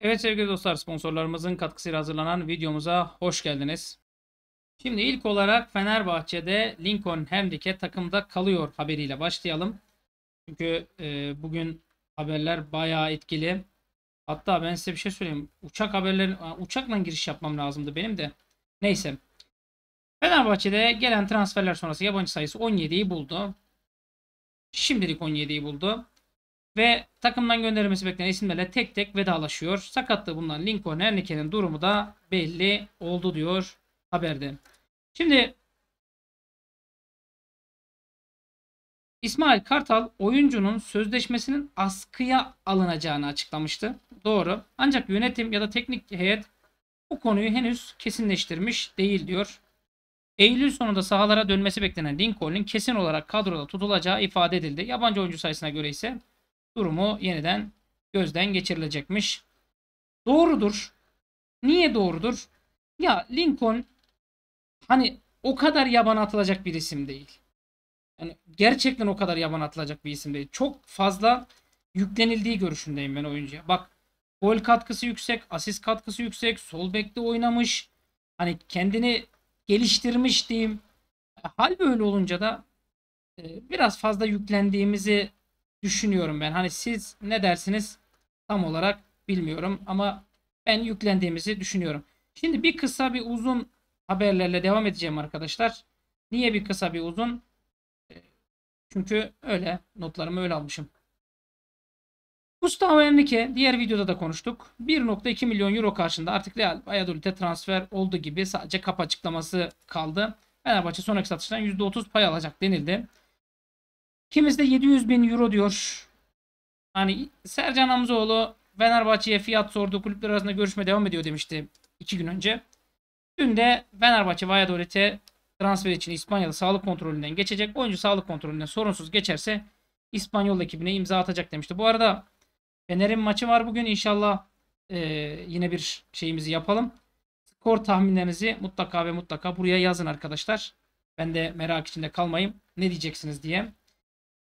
Evet sevgili dostlar sponsorlarımızın katkısıyla hazırlanan videomuza hoş geldiniz. Şimdi ilk olarak Fenerbahçe'de Lincoln Henrique takımda kalıyor haberiyle başlayalım. Çünkü e, bugün haberler bayağı etkili. Hatta ben size bir şey söyleyeyim. Uçak haberleri, uçakla giriş yapmam lazımdı benim de. Neyse. Fenerbahçe'de gelen transferler sonrası yabancı sayısı 17'yi buldu. Şimdilik 17'yi buldu. Ve takımdan gönderilmesi beklenen isimlerle tek tek vedalaşıyor. Sakatlığı bulunan Lincoln Henrique'nin durumu da belli oldu diyor haberde. Şimdi İsmail Kartal oyuncunun sözleşmesinin askıya alınacağını açıklamıştı. Doğru. Ancak yönetim ya da teknik heyet bu konuyu henüz kesinleştirmiş değil diyor. Eylül sonunda sahalara dönmesi beklenen Lincoln'in kesin olarak kadroda tutulacağı ifade edildi. Yabancı oyuncu sayısına göre ise durumu yeniden gözden geçirilecekmiş. Doğrudur. Niye doğrudur? Ya Lincoln hani o kadar yaban atılacak bir isim değil. Yani gerçekten o kadar yaban atılacak bir isim değil. Çok fazla yüklenildiği görüşündeyim ben oyuncuya. Bak gol katkısı yüksek, asist katkısı yüksek, sol bekte oynamış. Hani kendini geliştirmiş diyeyim. Hal böyle olunca da e, biraz fazla yüklendiğimizi düşünüyorum ben. Hani siz ne dersiniz tam olarak bilmiyorum ama ben yüklendiğimizi düşünüyorum. Şimdi bir kısa bir uzun haberlerle devam edeceğim arkadaşlar. Niye bir kısa bir uzun? Ee, çünkü öyle notlarımı öyle almışım. Gustavo Henrique diğer videoda da konuştuk. 1.2 milyon euro karşında artık Real Valladolid'e transfer oldu gibi sadece kap açıklaması kaldı. Fenerbahçe sonraki satıştan %30 pay alacak denildi. İkimiz de 700 bin euro diyor. Hani Sercan Hamzoğlu Fenerbahçe'ye fiyat sordu. Kulüpler arasında görüşme devam ediyor demişti iki gün önce. Dün de Fenerbahçe Valladolid'e transfer için İspanya'da sağlık kontrolünden geçecek. Oyuncu sağlık kontrolünden sorunsuz geçerse İspanyol ekibine imza atacak demişti. Bu arada Fener'in maçı var bugün. İnşallah e, yine bir şeyimizi yapalım. Skor tahminlerinizi mutlaka ve mutlaka buraya yazın arkadaşlar. Ben de merak içinde kalmayayım. Ne diyeceksiniz diye.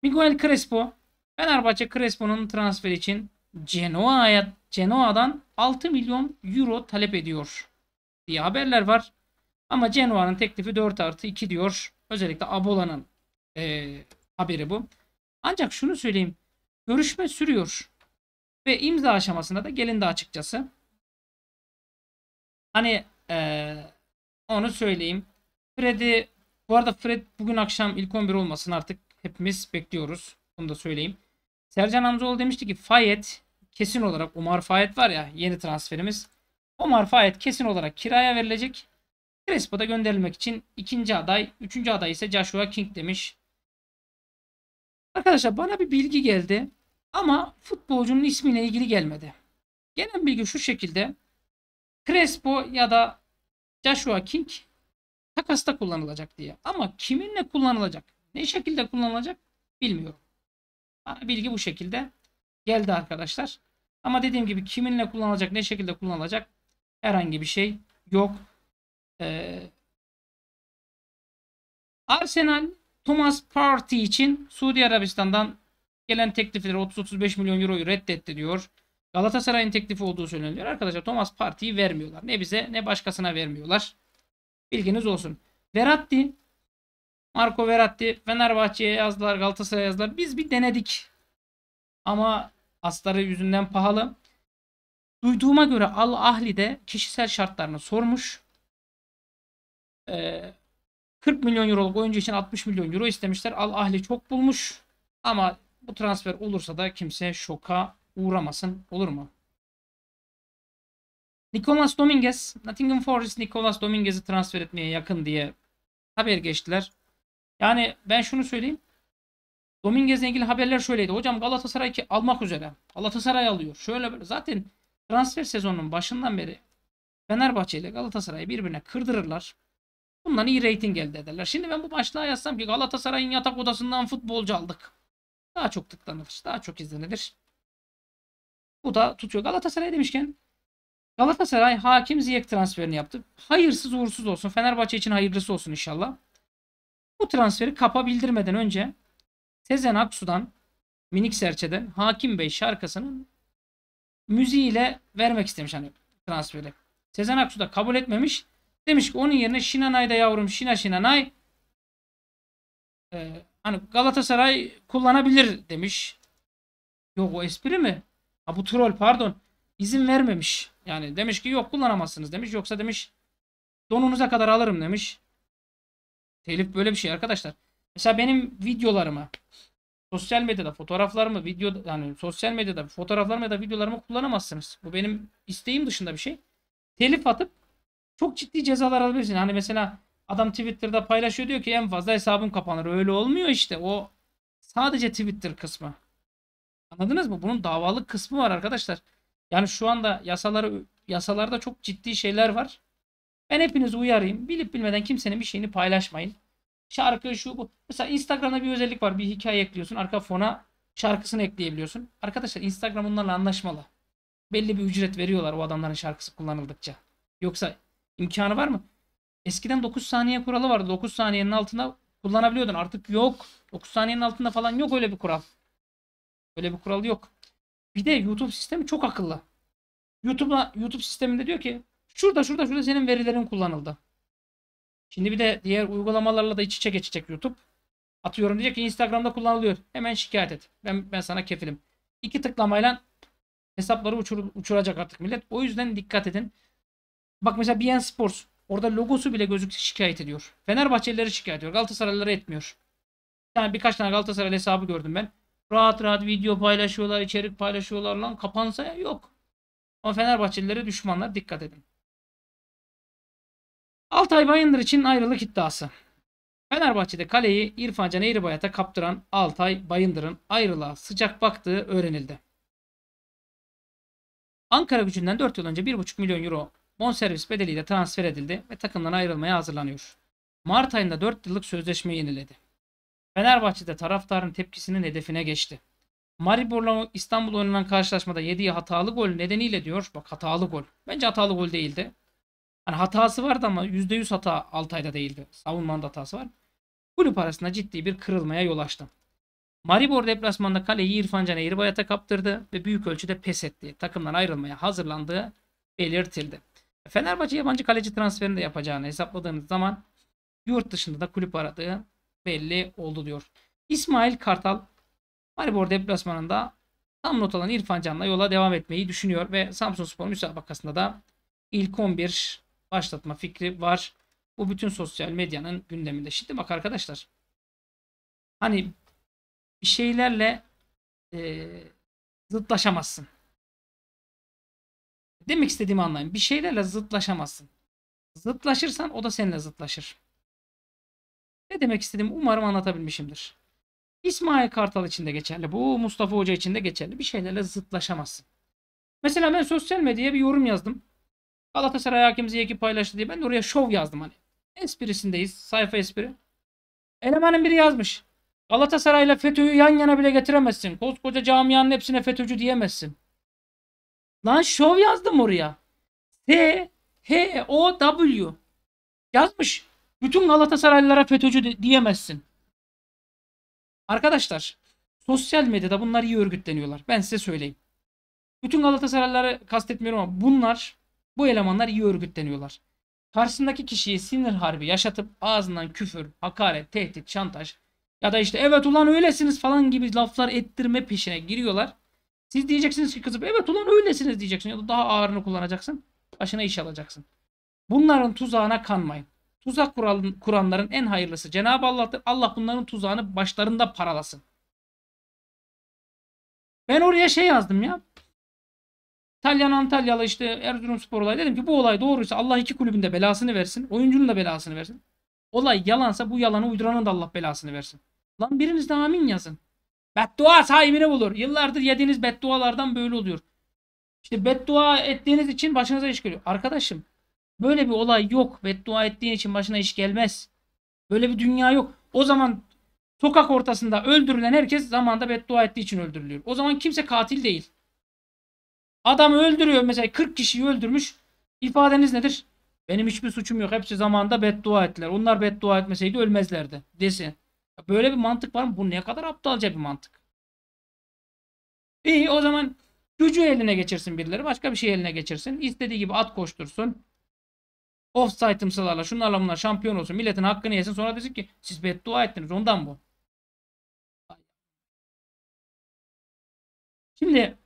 Miguel Crespo. Fenerbahçe Crespo'nun transferi için Genoa'ya Genoa'dan 6 milyon euro talep ediyor diye haberler var. Ama Genoa'nın teklifi 4 artı 2 diyor. Özellikle Abola'nın e, haberi bu. Ancak şunu söyleyeyim. Görüşme sürüyor. Ve imza aşamasında da gelindi açıkçası. Hani e, onu söyleyeyim. Fred'i bu arada Fred bugün akşam ilk 11 olmasın artık hepimiz bekliyoruz. Onu da söyleyeyim. Sercan Hamzoğlu demişti ki Fayet kesin olarak Umar Fayet var ya yeni transferimiz. Umar Fayet kesin olarak kiraya verilecek. Crespo da gönderilmek için ikinci aday. Üçüncü aday ise Joshua King demiş. Arkadaşlar bana bir bilgi geldi ama futbolcunun ismiyle ilgili gelmedi. Gelen bilgi şu şekilde. Crespo ya da Joshua King takasta kullanılacak diye. Ama kiminle kullanılacak? Ne şekilde kullanılacak bilmiyorum. Bana bilgi bu şekilde geldi arkadaşlar. Ama dediğim gibi kiminle kullanılacak, ne şekilde kullanılacak herhangi bir şey yok. Ee, Arsenal Thomas Partey için Suudi Arabistan'dan gelen teklifleri 30-35 milyon euroyu reddetti diyor. Galatasaray'ın teklifi olduğu söyleniyor. Arkadaşlar Thomas Partey'i vermiyorlar. Ne bize ne başkasına vermiyorlar. Bilginiz olsun. Veratti Marco Verratti Fenerbahçe'ye yazdılar Galatasaray'a yazdılar. Biz bir denedik. Ama asları yüzünden pahalı. Duyduğuma göre Al Ahli de kişisel şartlarını sormuş. Ee, 40 milyon euroluk oyuncu için 60 milyon euro istemişler. Al Ahli çok bulmuş. Ama bu transfer olursa da kimse şoka uğramasın. Olur mu? Nicolas Dominguez, Nottingham Forest Nicolas Dominguez'i transfer etmeye yakın diye haber geçtiler. Yani ben şunu söyleyeyim, Dominguez'le ilgili haberler şöyleydi. Hocam Galatasaray ki almak üzere. Galatasaray alıyor. Şöyle böyle. Zaten transfer sezonunun başından beri Fenerbahçe ile Galatasaray'ı birbirine kırdırırlar. Bundan iyi reyting elde ederler. Şimdi ben bu başlığa yazsam ki Galatasaray'ın yatak odasından futbolcu aldık. Daha çok tıklanılır, Daha çok izlenilir. Bu da tutuyor. Galatasaray demişken Galatasaray hakim Ziyek transferini yaptı. Hayırsız uğursuz olsun. Fenerbahçe için hayırlısı olsun inşallah. Bu transferi kapa bildirmeden önce Sezen Aksu'dan Minik Serçe'den Hakim Bey şarkısının müziğiyle vermek istemiş hani transferi. Sezen Aksu da kabul etmemiş. Demiş ki onun yerine Şinanay'da yavrum Şina Şinanay e, hani Galatasaray kullanabilir demiş. Yok o espri mi? Ha bu troll pardon. İzin vermemiş. Yani demiş ki yok kullanamazsınız demiş. Yoksa demiş donunuza kadar alırım demiş. Telif böyle bir şey arkadaşlar. Mesela benim videolarımı sosyal medyada fotoğraflarımı video yani sosyal medyada fotoğraflarımı ya da videolarımı kullanamazsınız. Bu benim isteğim dışında bir şey. Telif atıp çok ciddi cezalar alabilirsin. Hani mesela adam Twitter'da paylaşıyor diyor ki en fazla hesabım kapanır. Öyle olmuyor işte. O sadece Twitter kısmı. Anladınız mı? Bunun davalık kısmı var arkadaşlar. Yani şu anda yasaları yasalarda çok ciddi şeyler var. Ben hepinizi uyarayım. Bilip bilmeden kimsenin bir şeyini paylaşmayın. Şarkı şu bu. Mesela Instagram'da bir özellik var. Bir hikaye ekliyorsun. Arka fona şarkısını ekleyebiliyorsun. Arkadaşlar Instagram onlarla anlaşmalı. Belli bir ücret veriyorlar o adamların şarkısı kullanıldıkça. Yoksa imkanı var mı? Eskiden 9 saniye kuralı vardı. 9 saniyenin altında kullanabiliyordun. Artık yok. 9 saniyenin altında falan yok öyle bir kural. Öyle bir kural yok. Bir de YouTube sistemi çok akıllı. YouTube'a YouTube sisteminde diyor ki Şurada şurada şurada senin verilerin kullanıldı. Şimdi bir de diğer uygulamalarla da iç içe geçecek YouTube. Atıyorum diyecek ki Instagram'da kullanılıyor. Hemen şikayet et. Ben, ben sana kefilim. İki tıklamayla hesapları uçur, uçuracak artık millet. O yüzden dikkat edin. Bak mesela BN Sports. Orada logosu bile gözükse şikayet ediyor. Fenerbahçelileri şikayet ediyor. Galatasaraylıları etmiyor. Yani birkaç tane Galatasaray hesabı gördüm ben. Rahat rahat video paylaşıyorlar, içerik paylaşıyorlar lan. Kapansa yok. Ama Fenerbahçelilere düşmanlar dikkat edin. Altay Bayındır için ayrılık iddiası. Fenerbahçe'de kaleyi İrfan Can Eğribayat'a kaptıran Altay Bayındır'ın ayrılığa sıcak baktığı öğrenildi. Ankara gücünden 4 yıl önce 1,5 milyon euro bonservis bedeliyle transfer edildi ve takımdan ayrılmaya hazırlanıyor. Mart ayında 4 yıllık sözleşme yeniledi. Fenerbahçe'de taraftarın tepkisinin hedefine geçti. Maribor'la İstanbul oynanan karşılaşmada yediği hatalı gol nedeniyle diyor. Bak hatalı gol. Bence hatalı gol değildi. Hani hatası vardı ama %100 hata Altay'da değildi. Savunmanın da hatası var. Kulüp arasında ciddi bir kırılmaya yol açtı. Maribor deplasmanında kaleyi İrfan Can Eğribayat'a kaptırdı ve büyük ölçüde pes etti. Takımdan ayrılmaya hazırlandığı belirtildi. Fenerbahçe yabancı kaleci transferini de yapacağını hesapladığınız zaman yurt dışında da kulüp aradığı belli oldu diyor. İsmail Kartal Maribor deplasmanında tam not alan İrfan Can'la yola devam etmeyi düşünüyor ve Samsun Spor müsabakasında da ilk 11 başlatma fikri var. Bu bütün sosyal medyanın gündeminde. Şimdi bak arkadaşlar. Hani bir şeylerle e, zıtlaşamazsın. Demek istediğimi anlayın. Bir şeylerle zıtlaşamazsın. Zıtlaşırsan o da seninle zıtlaşır. Ne demek istediğimi umarım anlatabilmişimdir. İsmail Kartal için de geçerli. Bu Mustafa Hoca için de geçerli. Bir şeylerle zıtlaşamazsın. Mesela ben sosyal medyaya bir yorum yazdım. Galatasaray hakim ki paylaştı diye ben de oraya şov yazdım hani. Esprisindeyiz. Sayfa espri. Elemanın biri yazmış. Galatasaray'la FETÖ'yü yan yana bile getiremezsin. Koskoca camianın hepsine FETÖ'cü diyemezsin. Lan şov yazdım oraya. T H O W yazmış. Bütün Galatasaraylılara FETÖ'cü diyemezsin. Arkadaşlar sosyal medyada bunlar iyi örgütleniyorlar. Ben size söyleyeyim. Bütün Galatasaraylıları kastetmiyorum ama bunlar bu elemanlar iyi örgütleniyorlar. Karşısındaki kişiyi sinir harbi yaşatıp ağzından küfür, hakaret, tehdit, şantaj ya da işte evet ulan öylesiniz falan gibi laflar ettirme peşine giriyorlar. Siz diyeceksiniz ki kızım evet ulan öylesiniz diyeceksin ya da daha ağırını kullanacaksın. Başına iş alacaksın. Bunların tuzağına kanmayın. Tuzak kuran, kuranların en hayırlısı Cenab-ı Allah'tır. Allah bunların tuzağını başlarında paralasın. Ben oraya şey yazdım ya. Talyan Antalyalı işte Erzurum spor olayı dedim ki bu olay doğruysa Allah iki kulübün de belasını versin. Oyuncunun da belasını versin. Olay yalansa bu yalanı uyduranın da Allah belasını versin. Lan biriniz de amin yazın. Beddua sahibini bulur. Yıllardır yediğiniz beddualardan böyle oluyor. İşte beddua ettiğiniz için başınıza iş geliyor. Arkadaşım böyle bir olay yok. Beddua ettiğin için başına iş gelmez. Böyle bir dünya yok. O zaman sokak ortasında öldürülen herkes zamanda beddua ettiği için öldürülüyor. O zaman kimse katil değil. Adam öldürüyor mesela 40 kişiyi öldürmüş. İfadeniz nedir? Benim hiçbir suçum yok. Hepsi zamanında beddua ettiler. Onlar beddua etmeseydi ölmezlerdi desin. Böyle bir mantık var mı? Bu ne kadar aptalca bir mantık. İyi o zaman gücü eline geçirsin birileri. Başka bir şey eline geçirsin. İstediği gibi at koştursun. Offside'ımsılarla şunlarla bunlar şampiyon olsun. Milletin hakkını yesin. Sonra desin ki siz beddua ettiniz. Ondan bu. Şimdi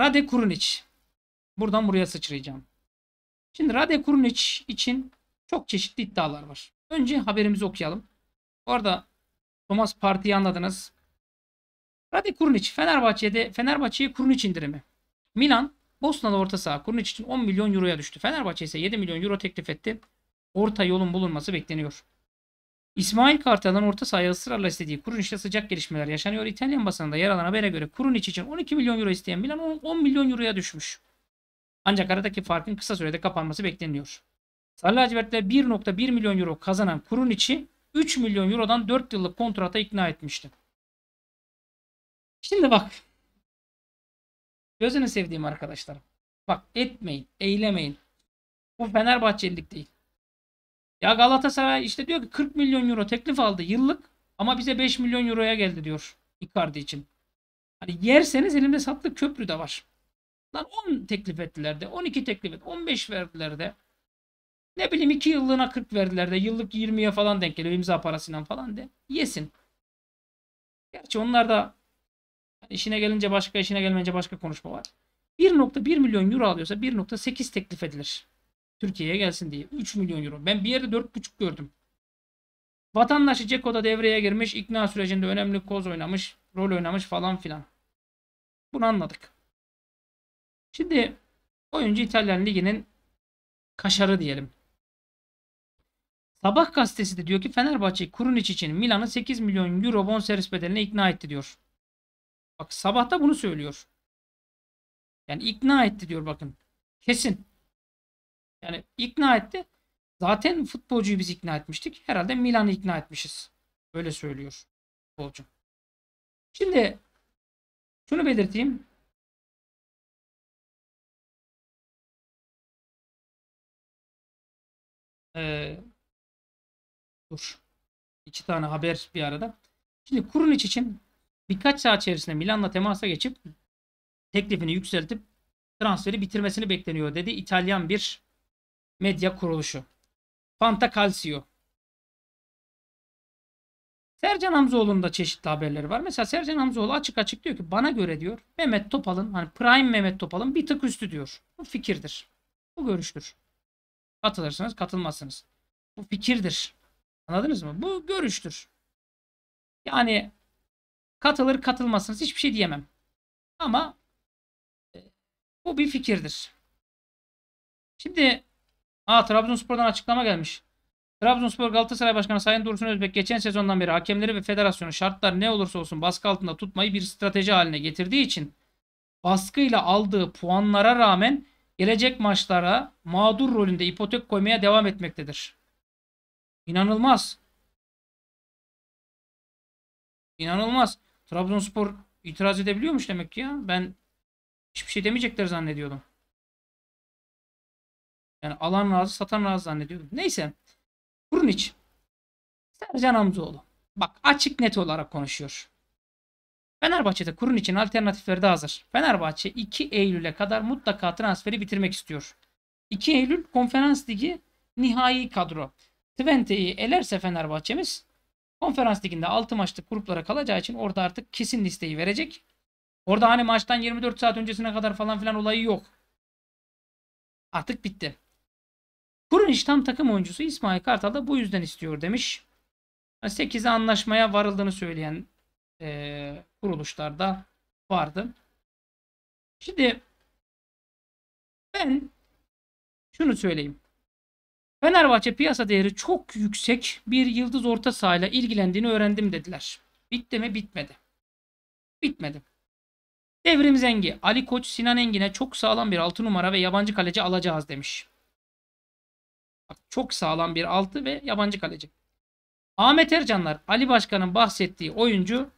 Rade Kurunic. Buradan buraya sıçrayacağım. Şimdi Rade Kurunic için çok çeşitli iddialar var. Önce haberimizi okuyalım. Bu arada Thomas Parti'yi anladınız. Rade Kurunic Fenerbahçe'de Fenerbahçe'ye Kurunic indirimi. Milan Bosna'da orta saha Kurunic için 10 milyon euroya düştü. Fenerbahçe ise 7 milyon euro teklif etti. Orta yolun bulunması bekleniyor. İsmail Kartal'ın orta sahaya ısrarla istediği Kurun Kuruniç'te sıcak gelişmeler yaşanıyor. İtalyan basınında yer alan habere göre Kuruniç için 12 milyon euro isteyen Milan 10 milyon euroya düşmüş. Ancak aradaki farkın kısa sürede kapanması bekleniyor. Sarı lacivertler 1.1 milyon euro kazanan Kurun Kuruniç'i 3 milyon eurodan 4 yıllık kontrata ikna etmişti. Şimdi bak. Gözünü sevdiğim arkadaşlarım. Bak etmeyin, eylemeyin. Bu Fenerbahçelilik değil. Ya Galatasaray işte diyor ki 40 milyon euro teklif aldı yıllık ama bize 5 milyon euroya geldi diyor Icardi için. Hani yerseniz elimde sattık köprü de var. Lan 10 teklif ettiler de 12 teklif et 15 verdiler de. Ne bileyim 2 yıllığına 40 verdiler de yıllık 20'ye falan denk geliyor imza parasıyla falan de. Yesin. Gerçi onlar da hani işine gelince başka işine gelmeyince başka konuşma var. 1.1 milyon euro alıyorsa 1.8 teklif edilir. Türkiye'ye gelsin diye. 3 milyon euro. Ben bir yerde 4,5 gördüm. Vatandaşı Ceko'da devreye girmiş. ikna sürecinde önemli koz oynamış. Rol oynamış falan filan. Bunu anladık. Şimdi oyuncu İtalyan Ligi'nin kaşarı diyelim. Sabah gazetesi de diyor ki Fenerbahçe Kurunic için Milan'ı 8 milyon euro bonservis bedeline ikna etti diyor. Bak sabah da bunu söylüyor. Yani ikna etti diyor bakın. Kesin. Yani ikna etti. Zaten futbolcuyu biz ikna etmiştik. Herhalde Milan'ı ikna etmişiz. Öyle söylüyor futbolcu. Şimdi şunu belirteyim. Ee, dur. İki tane haber bir arada. Şimdi Kurunic için birkaç saat içerisinde Milan'la temasa geçip teklifini yükseltip transferi bitirmesini bekleniyor dedi İtalyan bir Medya Kuruluşu. Fanta Calcio. Sercan Hamzoğlu'nun da çeşitli haberleri var. Mesela Sercan Hamzoğlu açık açık diyor ki bana göre diyor Mehmet Topal'ın hani prime Mehmet Topal'ın bir tık üstü diyor. Bu fikirdir. Bu görüştür. Katılırsınız katılmazsınız. Bu fikirdir. Anladınız mı? Bu görüştür. Yani katılır katılmazsınız hiçbir şey diyemem. Ama e, bu bir fikirdir. Şimdi Aa Trabzonspor'dan açıklama gelmiş. Trabzonspor Galatasaray Başkanı Sayın Dursun Özbek geçen sezondan beri hakemleri ve federasyonu şartlar ne olursa olsun baskı altında tutmayı bir strateji haline getirdiği için baskıyla aldığı puanlara rağmen gelecek maçlara mağdur rolünde ipotek koymaya devam etmektedir. İnanılmaz. İnanılmaz. Trabzonspor itiraz edebiliyormuş demek ki ya. Ben hiçbir şey demeyecekler zannediyordum. Yani alan razı satan razı zannediyordum. Neyse. kurun Kurunic. Sercan Hamzoğlu. Bak açık net olarak konuşuyor. Fenerbahçe'de kurun için alternatifleri de hazır. Fenerbahçe 2 Eylül'e kadar mutlaka transferi bitirmek istiyor. 2 Eylül Konferans Ligi nihai kadro. Twente'yi elerse Fenerbahçe'miz Konferans Ligi'nde 6 maçlık gruplara kalacağı için orada artık kesin listeyi verecek. Orada hani maçtan 24 saat öncesine kadar falan filan olayı yok. Artık bitti. Kurunic tam takım oyuncusu İsmail Kartal da bu yüzden istiyor demiş. 8'e anlaşmaya varıldığını söyleyen e, kuruluşlarda vardı. Şimdi ben şunu söyleyeyim. Fenerbahçe piyasa değeri çok yüksek bir yıldız orta sahayla ilgilendiğini öğrendim dediler. Bitti mi? Bitmedi. Bitmedi. Devrim Zengi, Ali Koç, Sinan Engin'e çok sağlam bir 6 numara ve yabancı kaleci alacağız demiş. Bak, çok sağlam bir altı ve yabancı kaleci. Ahmet Ercanlar Ali Başkan'ın bahsettiği oyuncu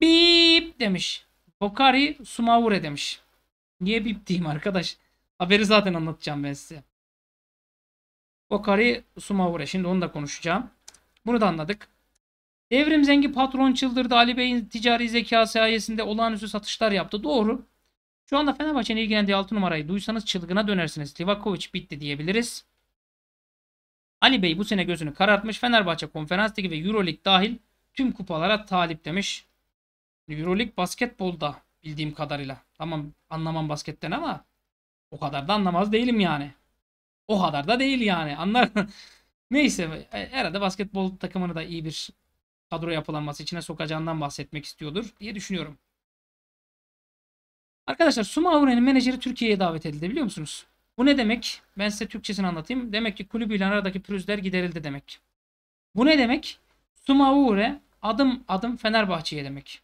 bip demiş. Bokari Sumavure demiş. Niye bip diyeyim arkadaş? Haberi zaten anlatacağım ben size. Bokari Sumavure. Şimdi onu da konuşacağım. Bunu da anladık. Devrim zengi patron çıldırdı. Ali Bey'in ticari zeka sayesinde olağanüstü satışlar yaptı. Doğru. Şu anda Fenerbahçe'nin ilgilendiği 6 numarayı duysanız çılgına dönersiniz. Livakovic bitti diyebiliriz. Ali Bey bu sene gözünü karartmış. Fenerbahçe Konferans Ligi ve Euroleague dahil tüm kupalara talip demiş. Euroleague basketbolda bildiğim kadarıyla. Tamam anlamam basketten ama o kadar da anlamaz değilim yani. O kadar da değil yani. Anlar. Neyse e, herhalde basketbol takımını da iyi bir kadro yapılanması içine sokacağından bahsetmek istiyordur diye düşünüyorum. Arkadaşlar Suma Avren'in menajeri Türkiye'ye davet edildi biliyor musunuz? Bu ne demek? Ben size Türkçesini anlatayım. Demek ki kulübüyle aradaki pürüzler giderildi demek. Bu ne demek? Suma adım adım Fenerbahçe'ye demek.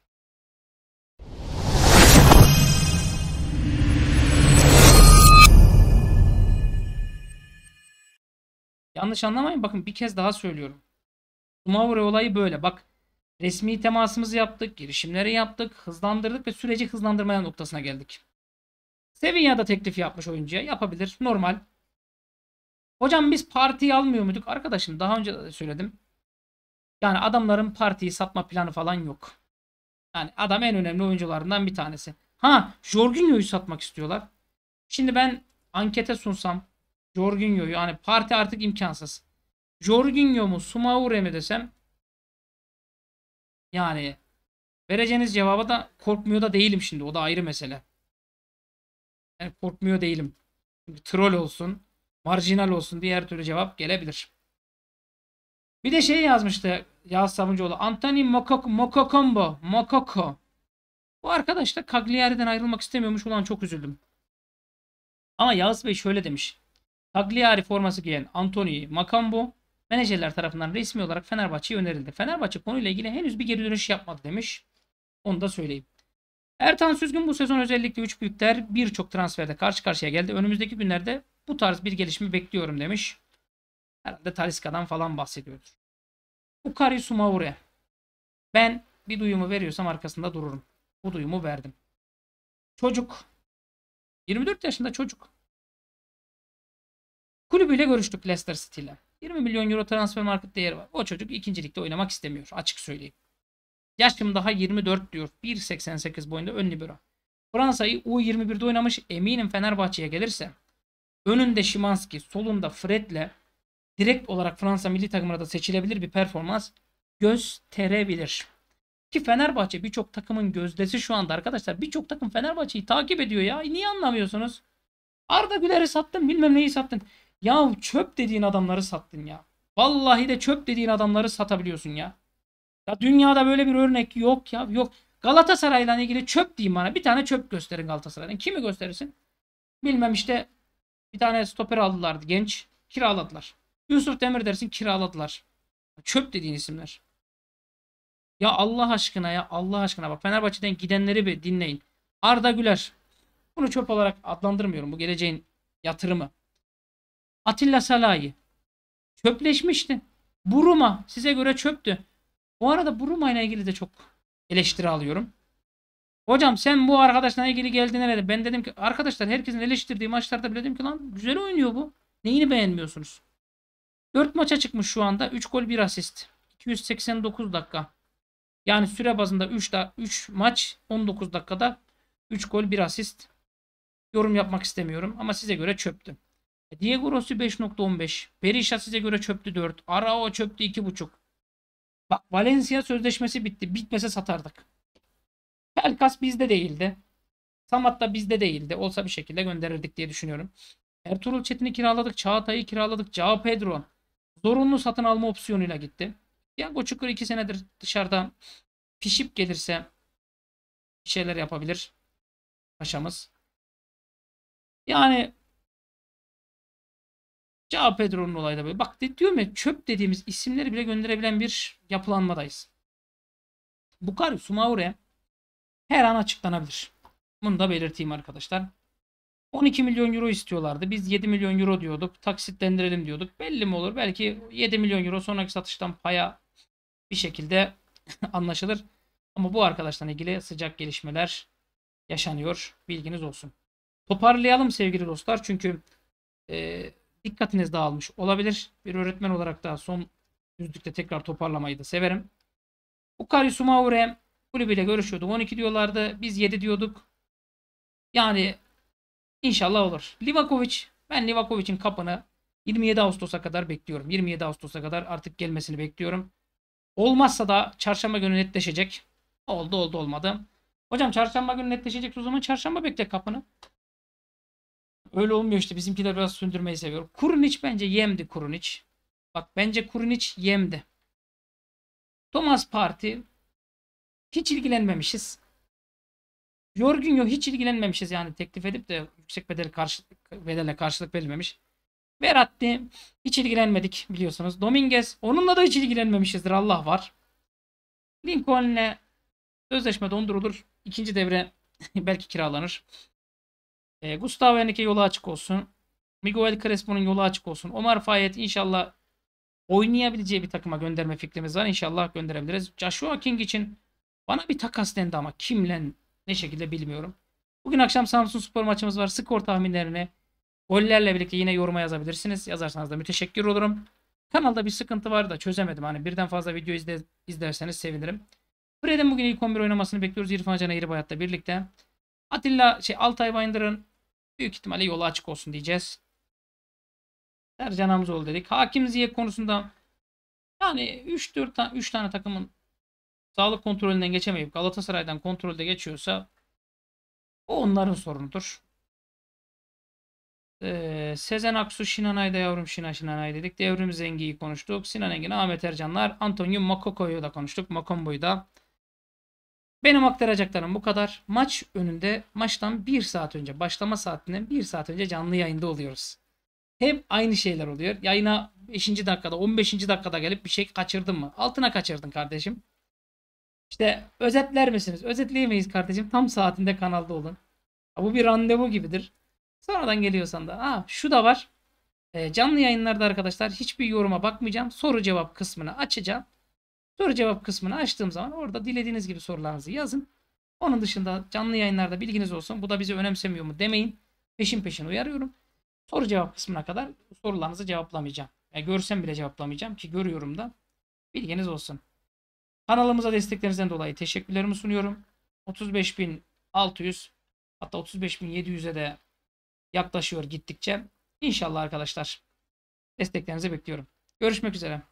Yanlış anlamayın bakın bir kez daha söylüyorum. Sumavure olayı böyle bak. Resmi temasımızı yaptık, girişimleri yaptık, hızlandırdık ve süreci hızlandırmaya noktasına geldik. Sevilla da teklif yapmış oyuncuya. Yapabilir. Normal. Hocam biz partiyi almıyor muyduk? Arkadaşım daha önce de söyledim. Yani adamların partiyi satma planı falan yok. Yani adam en önemli oyuncularından bir tanesi. Ha Jorginho'yu satmak istiyorlar. Şimdi ben ankete sunsam Jorginho'yu yani parti artık imkansız. Jorginho mu Sumaure mi desem yani vereceğiniz cevaba da korkmuyor da değilim şimdi. O da ayrı mesele. Yani e, korkmuyor değilim. Çünkü troll olsun, marjinal olsun diğer türlü cevap gelebilir. Bir de şey yazmıştı Yağız Savuncuoğlu. Anthony Mokok Mokokombo. Mokoko. Bu arkadaş da Cagliari'den ayrılmak istemiyormuş. Ulan çok üzüldüm. Ama Yağız Bey şöyle demiş. Cagliari forması giyen Anthony Makambo menajerler tarafından resmi olarak Fenerbahçe'ye önerildi. Fenerbahçe konuyla ilgili henüz bir geri dönüş yapmadı demiş. Onu da söyleyeyim. Ertan Süzgün bu sezon özellikle 3 büyükler birçok transferde karşı karşıya geldi. Önümüzdeki günlerde bu tarz bir gelişimi bekliyorum demiş. Herhalde Taliska'dan falan bahsediyordur. Ukari Sumaure. Ben bir duyumu veriyorsam arkasında dururum. Bu duyumu verdim. Çocuk. 24 yaşında çocuk. Kulübüyle görüştük Leicester City ile. 20 milyon euro transfer market değeri var. O çocuk ikincilikte oynamak istemiyor. Açık söyleyeyim. Yaşım daha 24 diyor. 1.88 boyunda ön libero. Fransa'yı U21'de oynamış. Eminim Fenerbahçe'ye gelirse. Önünde Şimanski, solunda Fred'le direkt olarak Fransa milli takımına da seçilebilir bir performans gösterebilir. Ki Fenerbahçe birçok takımın gözdesi şu anda arkadaşlar. Birçok takım Fenerbahçe'yi takip ediyor ya. Niye anlamıyorsunuz? Arda Güler'i sattın bilmem neyi sattın. Ya çöp dediğin adamları sattın ya. Vallahi de çöp dediğin adamları satabiliyorsun ya. Ya dünyada böyle bir örnek yok ya. Yok. Galatasaray'la ilgili çöp diyeyim bana. Bir tane çöp gösterin Galatasaray'dan. Kimi gösterirsin? Bilmem işte bir tane stoper aldılardı genç. Kiraladılar. Yusuf Demir dersin kiraladılar. Çöp dediğin isimler. Ya Allah aşkına ya Allah aşkına bak Fenerbahçe'den gidenleri bir dinleyin. Arda Güler. Bunu çöp olarak adlandırmıyorum. Bu geleceğin yatırımı. Atilla Salahi. Çöpleşmişti. Buruma size göre çöptü. Bu arada bu Rumay'la ilgili de çok eleştiri alıyorum. Hocam sen bu arkadaşla ilgili geldin ne Ben dedim ki arkadaşlar herkesin eleştirdiği maçlarda bile dedim ki lan güzel oynuyor bu. Neyini beğenmiyorsunuz? 4 maça çıkmış şu anda. 3 gol 1 asist. 289 dakika. Yani süre bazında 3, da, 3 maç 19 dakikada 3 gol 1 asist. Yorum yapmak istemiyorum ama size göre çöptü. E, Diego Rossi 5.15. Berisha size göre çöptü 4. Arao çöptü 2.5. Bak Valencia sözleşmesi bitti. Bitmese satardık. Pelkas bizde değildi. Samat da bizde değildi. Olsa bir şekilde gönderirdik diye düşünüyorum. Ertuğrul Çetin'i kiraladık. Çağatay'ı kiraladık. Cao Pedro zorunlu satın alma opsiyonuyla gitti. Diago Çukur 2 senedir dışarıda pişip gelirse bir şeyler yapabilir. Paşamız. Yani Cevap Pedro'nun olayı da böyle. Bak diyor diyorum ya çöp dediğimiz isimleri bile gönderebilen bir yapılanmadayız. Bukari Sumaure her an açıklanabilir. Bunu da belirteyim arkadaşlar. 12 milyon euro istiyorlardı. Biz 7 milyon euro diyorduk. Taksitlendirelim diyorduk. Belli mi olur? Belki 7 milyon euro sonraki satıştan paya bir şekilde anlaşılır. Ama bu arkadaştan ilgili sıcak gelişmeler yaşanıyor. Bilginiz olsun. Toparlayalım sevgili dostlar. Çünkü e, dikkatiniz dağılmış olabilir. Bir öğretmen olarak da son düzlükte tekrar toparlamayı da severim. Ukari Sumaure kulübüyle görüşüyordu. 12 diyorlardı. Biz 7 diyorduk. Yani inşallah olur. Livakovic. Ben Livakovic'in kapını 27 Ağustos'a kadar bekliyorum. 27 Ağustos'a kadar artık gelmesini bekliyorum. Olmazsa da çarşamba günü netleşecek. Oldu oldu olmadı. Hocam çarşamba günü netleşecek o zaman çarşamba bekle kapını. Öyle olmuyor işte. Bizimkiler biraz sündürmeyi seviyor. Kurun Kurunic bence yemdi Kurunic. Bak bence kurun Kurunic yemdi. Thomas Parti hiç ilgilenmemişiz. Jorginho hiç ilgilenmemişiz yani teklif edip de yüksek bedel karşılık, bedelle karşılık verilmemiş. Verratti hiç ilgilenmedik biliyorsunuz. Dominguez onunla da hiç ilgilenmemişizdir Allah var. Lincoln'le sözleşme dondurulur. ikinci devre belki kiralanır. E, Gustavo Henrique yolu açık olsun. Miguel Crespo'nun yolu açık olsun. Omar Fayet inşallah oynayabileceği bir takıma gönderme fikrimiz var. İnşallah gönderebiliriz. Joshua King için bana bir takas dendi ama kimle ne şekilde bilmiyorum. Bugün akşam Samsun Spor maçımız var. Skor tahminlerini gollerle birlikte yine yoruma yazabilirsiniz. Yazarsanız da müteşekkir olurum. Kanalda bir sıkıntı var da çözemedim. Hani birden fazla video izle, izlerseniz sevinirim. Fred'in bugün ilk 11 oynamasını bekliyoruz İrfan Can Eğri birlikte. Atilla şey Altay Bayındır'ın Büyük ihtimalle yolu açık olsun diyeceğiz. Sercan Hamzoğlu dedik. Hakim Ziye konusunda yani 3 4 tane 3 tane takımın sağlık kontrolünden geçemeyip Galatasaray'dan kontrolde geçiyorsa o onların sorunudur. Ee, Sezen Aksu Şinanay Ayda yavrum Şina Ay dedik. Devrim Zengi'yi konuştuk. Sinan Engin, Ahmet Ercanlar, Antonio Makoko'yu da konuştuk. Makombo'yu da benim aktaracaklarım bu kadar. Maç önünde maçtan bir saat önce başlama saatinden bir saat önce canlı yayında oluyoruz. Hem aynı şeyler oluyor. Yayına 5. dakikada 15. dakikada gelip bir şey kaçırdın mı? Altına kaçırdın kardeşim. İşte özetler misiniz? Özetleyemeyiz kardeşim. Tam saatinde kanalda olun. bu bir randevu gibidir. Sonradan geliyorsan da. Aa, şu da var. E, canlı yayınlarda arkadaşlar hiçbir yoruma bakmayacağım. Soru cevap kısmını açacağım. Soru cevap kısmını açtığım zaman orada dilediğiniz gibi sorularınızı yazın. Onun dışında canlı yayınlarda bilginiz olsun. Bu da bizi önemsemiyor mu demeyin. Peşin peşin uyarıyorum. Soru cevap kısmına kadar sorularınızı cevaplamayacağım. Yani görsem bile cevaplamayacağım ki görüyorum da. Bilginiz olsun. Kanalımıza desteklerinizden dolayı teşekkürlerimi sunuyorum. 35.600 hatta 35.700'e de yaklaşıyor gittikçe. İnşallah arkadaşlar desteklerinizi bekliyorum. Görüşmek üzere.